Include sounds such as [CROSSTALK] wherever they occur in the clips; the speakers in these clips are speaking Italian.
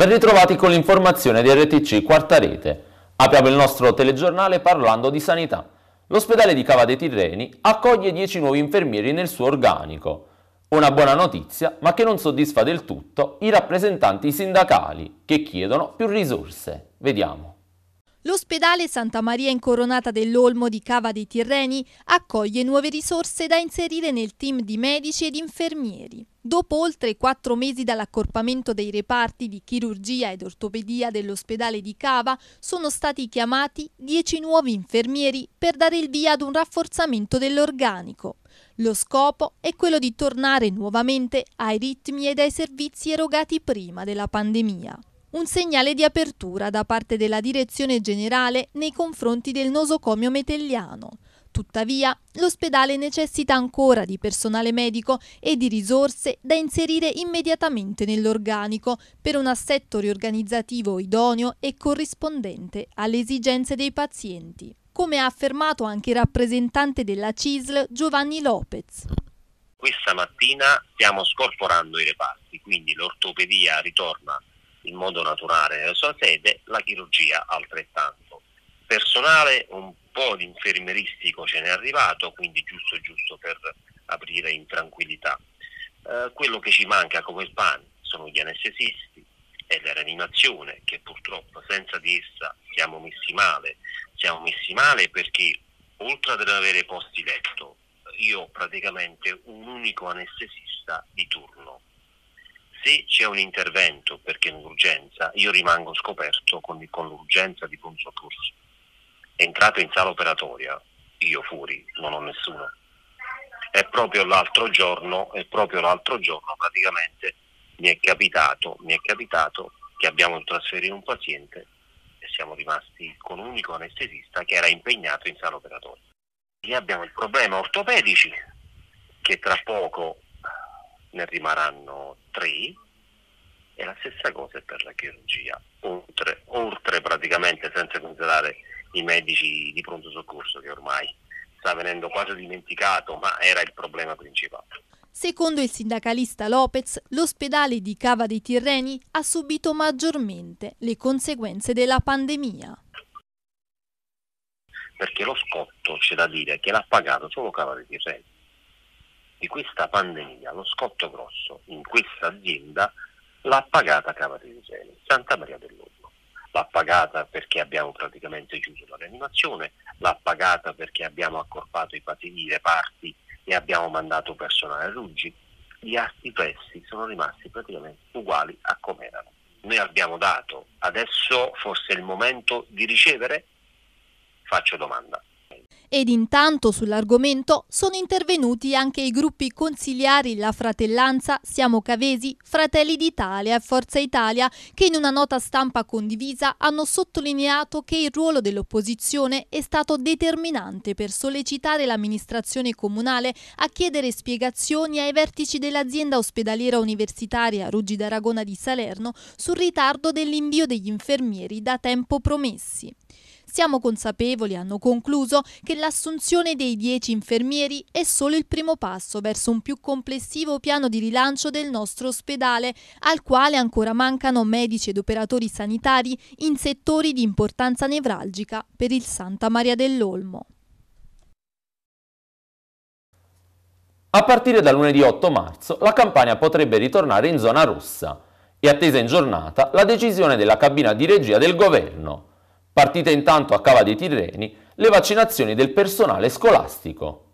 Ben ritrovati con l'informazione di RTC Quarta Rete. Apriamo il nostro telegiornale parlando di sanità. L'ospedale di Cava dei Tirreni accoglie 10 nuovi infermieri nel suo organico. Una buona notizia, ma che non soddisfa del tutto i rappresentanti sindacali, che chiedono più risorse. Vediamo. L'ospedale Santa Maria Incoronata dell'Olmo di Cava dei Tirreni accoglie nuove risorse da inserire nel team di medici ed infermieri. Dopo oltre quattro mesi dall'accorpamento dei reparti di chirurgia ed ortopedia dell'ospedale di Cava, sono stati chiamati dieci nuovi infermieri per dare il via ad un rafforzamento dell'organico. Lo scopo è quello di tornare nuovamente ai ritmi ed ai servizi erogati prima della pandemia. Un segnale di apertura da parte della Direzione Generale nei confronti del nosocomio metelliano. Tuttavia, l'ospedale necessita ancora di personale medico e di risorse da inserire immediatamente nell'organico per un assetto riorganizzativo idoneo e corrispondente alle esigenze dei pazienti, come ha affermato anche il rappresentante della CISL Giovanni Lopez. Questa mattina stiamo scorporando i reparti, quindi l'ortopedia ritorna in modo naturale nella sua sede, la chirurgia altrettanto. Personale un po' di infermeristico ce n'è arrivato, quindi giusto giusto per aprire in tranquillità. Eh, quello che ci manca come PAN sono gli anestesisti e la reanimazione, che purtroppo senza di essa siamo messi male. Siamo messi male perché oltre ad avere posti letto, io ho praticamente un unico anestesista di turno. Se c'è un intervento perché è un'urgenza, io rimango scoperto con, con l'urgenza di un soccorso entrato in sala operatoria, io fuori, non ho nessuno. E proprio l'altro giorno, e proprio l'altro giorno praticamente mi è capitato, mi è capitato che abbiamo trasferito un paziente e siamo rimasti con un unico anestesista che era impegnato in sala operatoria. Lì abbiamo il problema ortopedici, che tra poco ne rimarranno tre, e la stessa cosa è per la chirurgia, oltre, oltre praticamente senza considerare i medici di pronto soccorso che ormai sta venendo quasi dimenticato, ma era il problema principale. Secondo il sindacalista Lopez, l'ospedale di Cava dei Tirreni ha subito maggiormente le conseguenze della pandemia. Perché lo scotto, c'è da dire, che l'ha pagato solo Cava dei Tirreni. Di questa pandemia, lo scotto grosso in questa azienda l'ha pagata Cava dei Tirreni, Santa Maria dell'Uomo l'ha pagata perché abbiamo praticamente chiuso la rianimazione, l'ha pagata perché abbiamo accorpato i, i reparti e abbiamo mandato personale a Ruggi, gli asti pressi sono rimasti praticamente uguali a come erano. Noi abbiamo dato, adesso forse è il momento di ricevere? Faccio domanda. Ed intanto sull'argomento sono intervenuti anche i gruppi consiliari La Fratellanza, Siamo Cavesi, Fratelli d'Italia e Forza Italia che in una nota stampa condivisa hanno sottolineato che il ruolo dell'opposizione è stato determinante per sollecitare l'amministrazione comunale a chiedere spiegazioni ai vertici dell'azienda ospedaliera universitaria Ruggi d'Aragona di Salerno sul ritardo dell'invio degli infermieri da tempo promessi. Siamo consapevoli, hanno concluso, che l'assunzione dei 10 infermieri è solo il primo passo verso un più complessivo piano di rilancio del nostro ospedale, al quale ancora mancano medici ed operatori sanitari in settori di importanza nevralgica per il Santa Maria dell'Olmo. A partire da lunedì 8 marzo la Campania potrebbe ritornare in zona rossa È attesa in giornata la decisione della cabina di regia del governo partite intanto a Cava dei Tirreni le vaccinazioni del personale scolastico.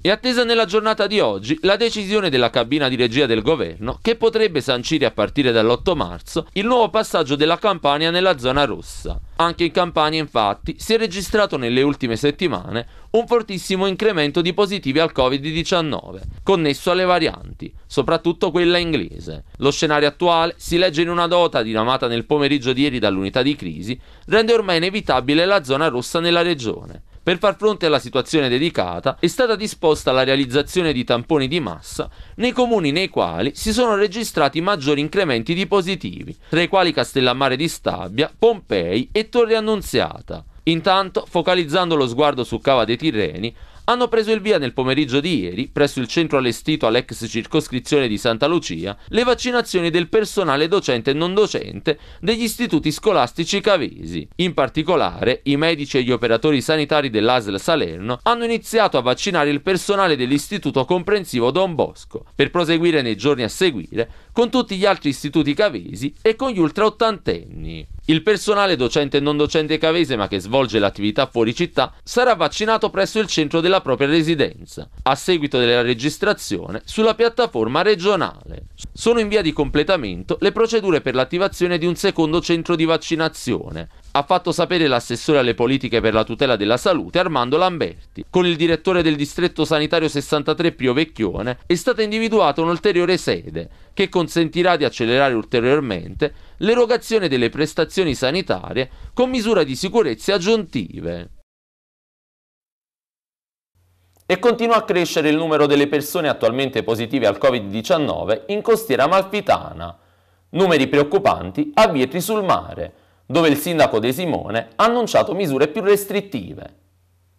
È attesa nella giornata di oggi la decisione della cabina di regia del governo che potrebbe sancire a partire dall'8 marzo il nuovo passaggio della Campania nella zona rossa. Anche in Campania infatti si è registrato nelle ultime settimane un fortissimo incremento di positivi al Covid-19, connesso alle varianti, soprattutto quella inglese. Lo scenario attuale, si legge in una nota dinamata nel pomeriggio di ieri dall'unità di crisi, rende ormai inevitabile la zona rossa nella regione. Per far fronte alla situazione dedicata è stata disposta la realizzazione di tamponi di massa nei comuni nei quali si sono registrati maggiori incrementi di positivi, tra i quali Castellammare di Stabia, Pompei e Torre Annunziata. Intanto, focalizzando lo sguardo su Cava dei Tirreni, hanno preso il via nel pomeriggio di ieri, presso il centro allestito all'ex circoscrizione di Santa Lucia, le vaccinazioni del personale docente e non docente degli istituti scolastici cavesi. In particolare, i medici e gli operatori sanitari dell'ASL Salerno hanno iniziato a vaccinare il personale dell'istituto comprensivo Don Bosco, per proseguire nei giorni a seguire con tutti gli altri istituti cavesi e con gli ultraottantenni. Il personale docente e non docente cavese ma che svolge l'attività fuori città sarà vaccinato presso il centro della propria residenza, a seguito della registrazione sulla piattaforma regionale. Sono in via di completamento le procedure per l'attivazione di un secondo centro di vaccinazione, ha fatto sapere l'assessore alle politiche per la tutela della salute Armando Lamberti. Con il direttore del distretto sanitario 63 Pio Vecchione è stata individuata un'ulteriore sede che consentirà di accelerare ulteriormente l'erogazione delle prestazioni sanitarie con misure di sicurezza aggiuntive. E continua a crescere il numero delle persone attualmente positive al Covid-19 in costiera malfitana. Numeri preoccupanti a Vietri sul mare dove il sindaco De Simone ha annunciato misure più restrittive.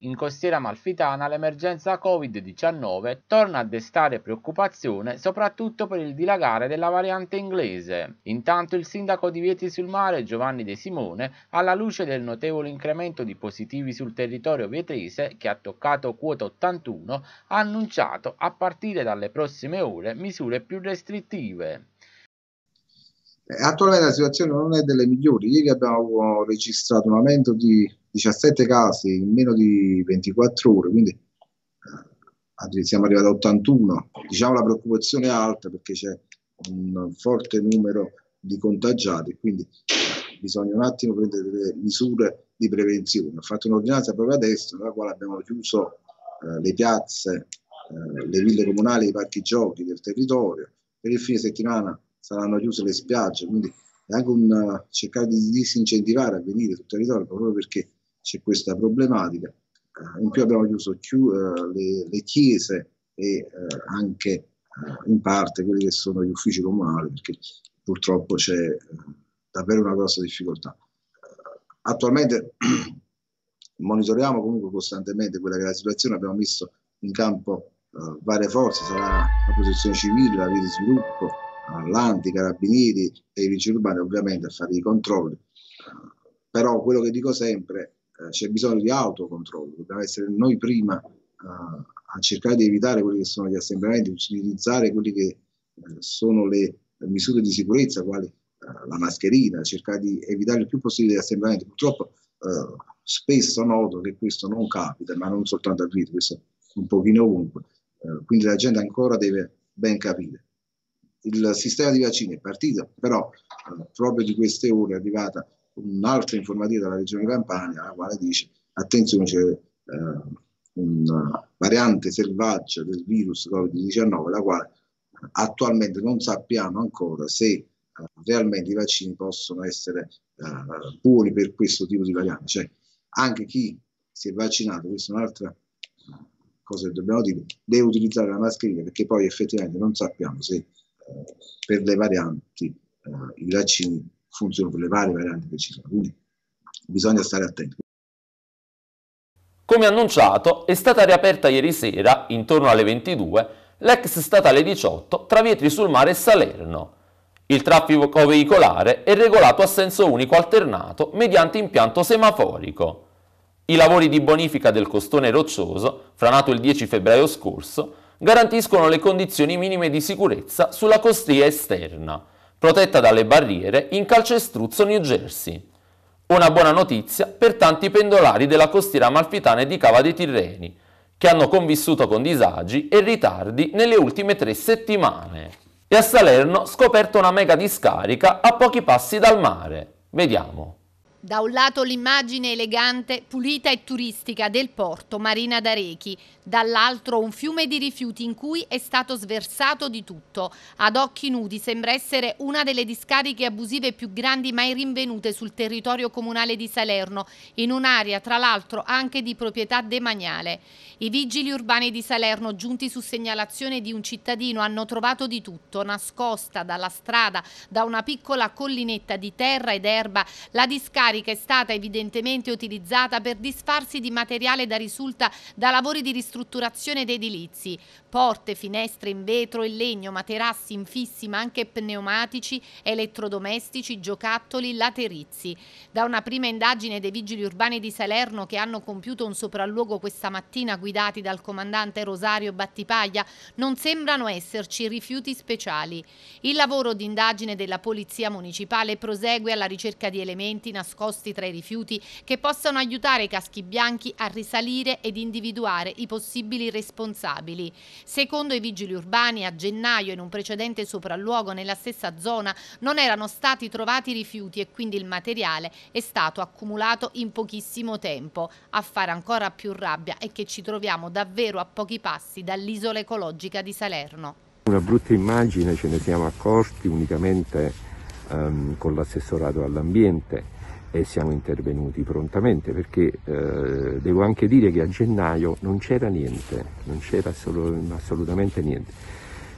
In costiera malfitana l'emergenza Covid-19 torna a destare preoccupazione soprattutto per il dilagare della variante inglese. Intanto il sindaco di Vieti sul Mare Giovanni De Simone, alla luce del notevole incremento di positivi sul territorio vietese che ha toccato quota 81, ha annunciato a partire dalle prossime ore misure più restrittive. Eh, attualmente la situazione non è delle migliori. Ieri abbiamo registrato un aumento di 17 casi in meno di 24 ore, quindi eh, siamo arrivati a 81. Diciamo la preoccupazione è alta perché c'è un forte numero di contagiati, quindi eh, bisogna un attimo prendere delle misure di prevenzione. Ho fatto un'ordinanza proprio adesso nella quale abbiamo chiuso eh, le piazze, eh, le ville comunali, i parchi giochi del territorio. Per il fine settimana saranno chiuse le spiagge, quindi è anche un uh, cercare di disincentivare a venire sul territorio proprio perché c'è questa problematica. Uh, in più abbiamo chiuso più, uh, eh, le, le, chiese e anche in parte quelli che sono gli uffici comunali perché purtroppo c'è davvero una grossa difficoltà. Attualmente [CLEARS THROAT] monitoriamo comunque costantemente quella che è la situazione, abbiamo messo in campo varie forze, sarà la protezione civile, la via di sviluppo, l'ANTI, i carabinieri e i vigili urbani ovviamente a fare i controlli. Però quello che dico sempre, eh, c'è bisogno di autocontrollo, dobbiamo essere noi prima eh, a cercare di evitare quelli che sono gli assembramenti, utilizzare quelle che eh, sono le misure di sicurezza, quali eh, la mascherina, cercare di evitare il più possibile gli assembramenti. Purtroppo eh, spesso noto che questo non capita, ma non soltanto a Vito, questo un pochino ovunque. Eh, quindi la gente ancora deve ben capire il sistema di vaccini è partito, però eh, proprio di queste ore è arrivata un'altra informativa dalla regione Campania, la quale dice attenzione c'è eh, una variante selvaggia del virus Covid-19, la quale eh, attualmente non sappiamo ancora se eh, realmente i vaccini possono essere eh, buoni per questo tipo di variante. Cioè, anche chi si è vaccinato, questa è un'altra eh, cosa che dobbiamo dire, deve utilizzare la mascherina perché poi effettivamente non sappiamo se per le varianti, eh, i vaccini funzionano per le varie varianti che ci sono, quindi bisogna stare attenti. Come annunciato, è stata riaperta ieri sera, intorno alle 22, l'ex statale 18 tra Vietri sul Mare e Salerno. Il traffico veicolare è regolato a senso unico alternato mediante impianto semaforico. I lavori di bonifica del costone roccioso, franato il 10 febbraio scorso, garantiscono le condizioni minime di sicurezza sulla costiera esterna, protetta dalle barriere in Calcestruzzo, New Jersey. Una buona notizia per tanti pendolari della costiera amalfitana e di Cava dei Tirreni, che hanno convissuto con disagi e ritardi nelle ultime tre settimane. E a Salerno scoperta una mega discarica a pochi passi dal mare. Vediamo. Da un lato l'immagine elegante, pulita e turistica del porto Marina d'Arechi, dall'altro un fiume di rifiuti in cui è stato sversato di tutto. Ad occhi nudi sembra essere una delle discariche abusive più grandi mai rinvenute sul territorio comunale di Salerno, in un'area tra l'altro anche di proprietà demaniale. I vigili urbani di Salerno, giunti su segnalazione di un cittadino, hanno trovato di tutto, nascosta dalla strada, da una piccola collinetta di terra ed erba, la discarica carica è stata evidentemente utilizzata per disfarsi di materiale da risulta da lavori di ristrutturazione ed edilizi. Porte, finestre in vetro e legno, materassi infissi ma anche pneumatici, elettrodomestici, giocattoli, laterizi. Da una prima indagine dei vigili urbani di Salerno che hanno compiuto un sopralluogo questa mattina guidati dal comandante Rosario Battipaglia non sembrano esserci rifiuti speciali. Il lavoro di indagine della Polizia Municipale prosegue alla ricerca di elementi nascosti nascosti tra i rifiuti che possano aiutare i caschi bianchi a risalire ed individuare i possibili responsabili. Secondo i vigili urbani, a gennaio in un precedente sopralluogo nella stessa zona non erano stati trovati rifiuti e quindi il materiale è stato accumulato in pochissimo tempo. A fare ancora più rabbia è che ci troviamo davvero a pochi passi dall'isola ecologica di Salerno. Una brutta immagine ce ne siamo accorti unicamente ehm, con l'assessorato all'ambiente e siamo intervenuti prontamente perché eh, devo anche dire che a gennaio non c'era niente, non c'era assolutamente niente.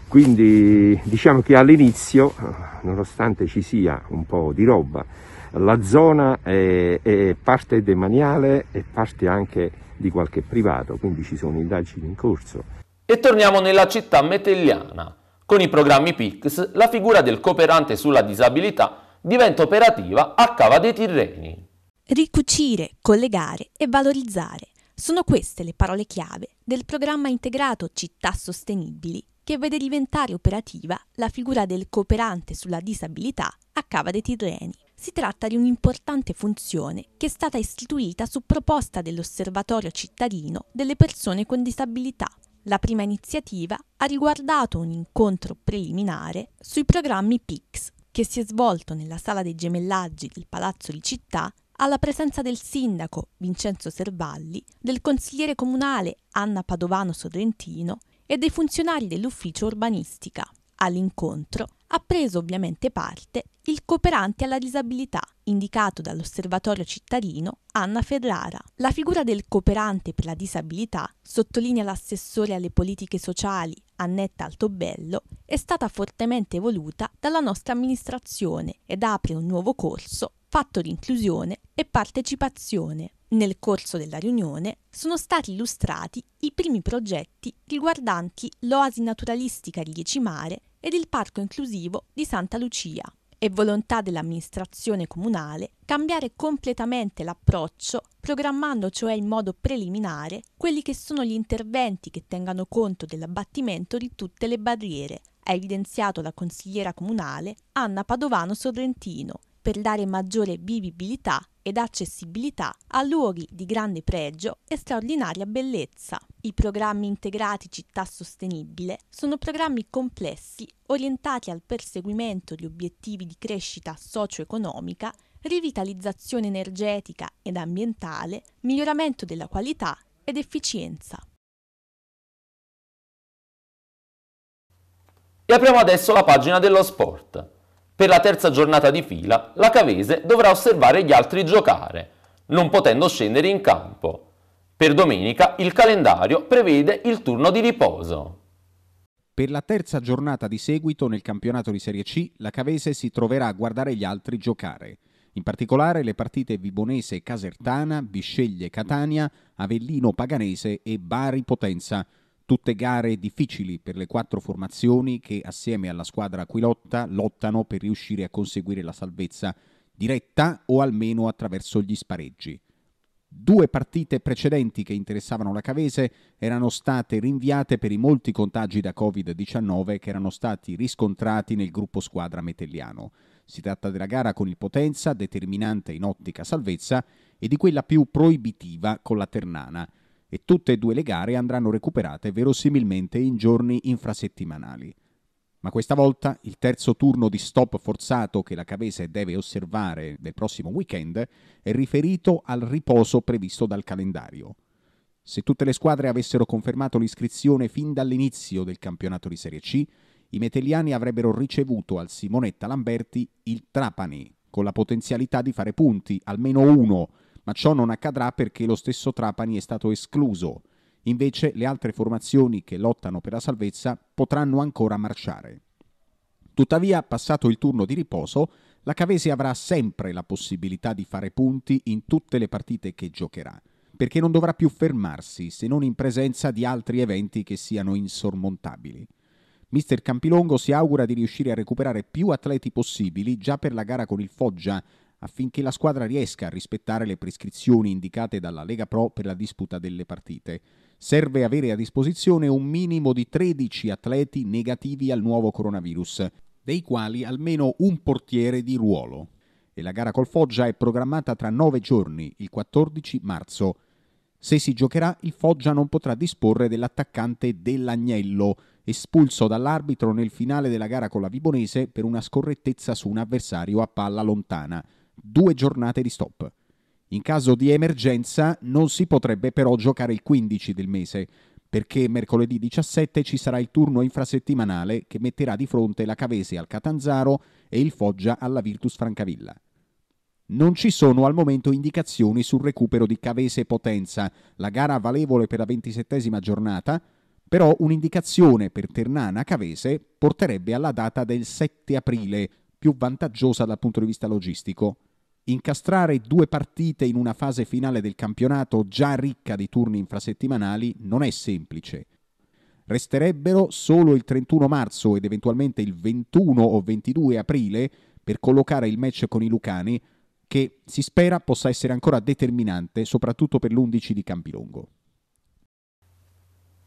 Quindi diciamo che all'inizio, nonostante ci sia un po' di roba, la zona è, è parte demaniale e parte anche di qualche privato, quindi ci sono indagini in corso. E torniamo nella città metelliana. Con i programmi PIX, la figura del cooperante sulla disabilità diventa operativa a Cava dei Tirreni. Ricucire, collegare e valorizzare sono queste le parole chiave del programma integrato Città Sostenibili che vede diventare operativa la figura del cooperante sulla disabilità a Cava dei Tirreni. Si tratta di un'importante funzione che è stata istituita su proposta dell'Osservatorio cittadino delle persone con disabilità. La prima iniziativa ha riguardato un incontro preliminare sui programmi PICS che si è svolto nella sala dei gemellaggi del Palazzo di Città alla presenza del sindaco Vincenzo Servalli, del consigliere comunale Anna Padovano Sorrentino e dei funzionari dell'ufficio urbanistica. All'incontro ha preso ovviamente parte il cooperante alla disabilità, indicato dall'osservatorio cittadino Anna Ferrara. La figura del cooperante per la disabilità, sottolinea l'assessore alle politiche sociali Annetta Altobello, è stata fortemente voluta dalla nostra amministrazione ed apre un nuovo corso fatto di inclusione e partecipazione. Nel corso della riunione sono stati illustrati i primi progetti riguardanti l'oasi naturalistica di Diecimare ed il parco inclusivo di Santa Lucia e volontà dell'amministrazione comunale cambiare completamente l'approccio, programmando cioè in modo preliminare quelli che sono gli interventi che tengano conto dell'abbattimento di tutte le barriere, ha evidenziato la consigliera comunale Anna Padovano Sorrentino, per dare maggiore vivibilità ed accessibilità a luoghi di grande pregio e straordinaria bellezza. I programmi integrati Città Sostenibile sono programmi complessi orientati al perseguimento di obiettivi di crescita socio-economica, rivitalizzazione energetica ed ambientale, miglioramento della qualità ed efficienza. E apriamo adesso la pagina dello sport. Per la terza giornata di fila, la Cavese dovrà osservare gli altri giocare, non potendo scendere in campo. Per domenica il calendario prevede il turno di riposo. Per la terza giornata di seguito nel campionato di Serie C, la Cavese si troverà a guardare gli altri giocare. In particolare le partite Vibonese Casertana, Bisceglie Catania, Avellino Paganese e Bari Potenza, Tutte gare difficili per le quattro formazioni che assieme alla squadra Aquilotta lottano per riuscire a conseguire la salvezza diretta o almeno attraverso gli spareggi. Due partite precedenti che interessavano la Cavese erano state rinviate per i molti contagi da Covid-19 che erano stati riscontrati nel gruppo squadra metelliano. Si tratta della gara con il Potenza, determinante in ottica salvezza, e di quella più proibitiva con la Ternana, e tutte e due le gare andranno recuperate verosimilmente in giorni infrasettimanali. Ma questa volta il terzo turno di stop forzato che la Cavese deve osservare nel prossimo weekend è riferito al riposo previsto dal calendario. Se tutte le squadre avessero confermato l'iscrizione fin dall'inizio del campionato di Serie C, i metelliani avrebbero ricevuto al Simonetta Lamberti il Trapani, con la potenzialità di fare punti, almeno uno, ma ciò non accadrà perché lo stesso Trapani è stato escluso. Invece le altre formazioni che lottano per la salvezza potranno ancora marciare. Tuttavia, passato il turno di riposo, la Cavese avrà sempre la possibilità di fare punti in tutte le partite che giocherà, perché non dovrà più fermarsi se non in presenza di altri eventi che siano insormontabili. Mister Campilongo si augura di riuscire a recuperare più atleti possibili già per la gara con il Foggia, affinché la squadra riesca a rispettare le prescrizioni indicate dalla Lega Pro per la disputa delle partite. Serve avere a disposizione un minimo di 13 atleti negativi al nuovo coronavirus, dei quali almeno un portiere di ruolo. E la gara col Foggia è programmata tra nove giorni, il 14 marzo. Se si giocherà, il Foggia non potrà disporre dell'attaccante dell'Agnello, espulso dall'arbitro nel finale della gara con la Vibonese per una scorrettezza su un avversario a palla lontana due giornate di stop. In caso di emergenza non si potrebbe però giocare il 15 del mese, perché mercoledì 17 ci sarà il turno infrasettimanale che metterà di fronte la Cavese al Catanzaro e il Foggia alla Virtus Francavilla. Non ci sono al momento indicazioni sul recupero di Cavese Potenza, la gara valevole per la ventisettesima giornata, però un'indicazione per Ternana Cavese porterebbe alla data del 7 aprile, più vantaggiosa dal punto di vista logistico. Incastrare due partite in una fase finale del campionato già ricca di turni infrasettimanali non è semplice. Resterebbero solo il 31 marzo ed eventualmente il 21 o 22 aprile per collocare il match con i Lucani, che si spera possa essere ancora determinante soprattutto per l'11 di Campilongo.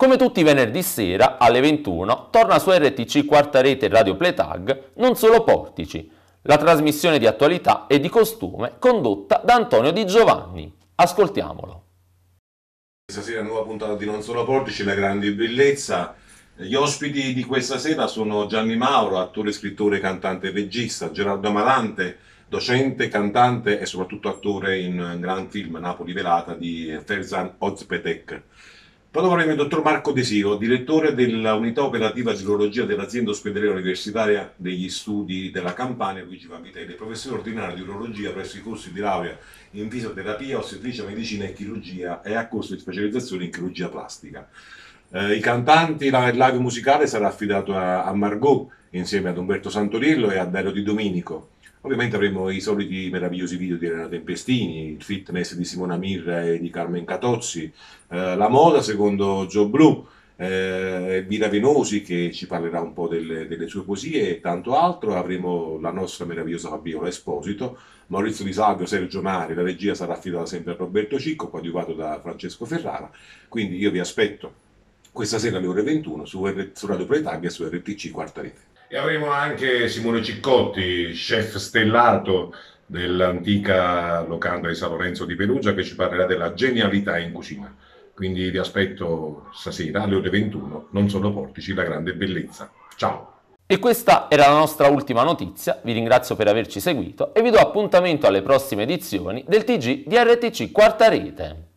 Come tutti i venerdì sera, alle 21, torna su RTC Quarta Rete Radio Playtag Non Solo Portici, la trasmissione di attualità e di costume condotta da Antonio Di Giovanni. Ascoltiamolo. Stasera nuova puntata di Non Solo Portici, la grande bellezza. Gli ospiti di questa sera sono Gianni Mauro, attore, scrittore, cantante e regista, Gerardo Amarante, docente, cantante e soprattutto attore in un gran film Napoli Velata di Ferzan Ozpetek. Poi avremo il dottor Marco Desiro, direttore dell'unità operativa di urologia dell'azienda ospedaliera universitaria degli studi della Campania, Luigi Vampitelli, professore ordinario di urologia presso i corsi di laurea in fisioterapia, ostetricia, medicina e chirurgia e a corso di specializzazione in chirurgia plastica. Eh, I cantanti, la, il live musicale sarà affidato a, a Margot insieme ad Umberto Santorillo e a Dario Di Domenico. Ovviamente avremo i soliti meravigliosi video di Renato Tempestini, il fitness di Simona Mirra e di Carmen Catozzi, eh, la moda secondo Joe Blue, eh, Vira Venosi che ci parlerà un po' delle, delle, sue poesie e tanto altro, avremo la nostra meravigliosa Fabiola Esposito, Maurizio Di Salvio, Sergio Mari, la regia sarà affidata sempre a Roberto Cicco, coadiuvato da Francesco Ferrara, quindi io vi aspetto questa sera alle ore 21 su, R- su Radio Proletari e su RTC Quarta Rete. E avremo anche Simone Ciccotti, chef stellato dell'antica locanda di San Lorenzo di Perugia, che ci parlerà della genialità in cucina. Quindi vi aspetto stasera alle ore 21, non solo portici, la grande bellezza. Ciao! E questa era la nostra ultima notizia, vi ringrazio per averci seguito e vi do appuntamento alle prossime edizioni del TG di RTC Quarta Rete.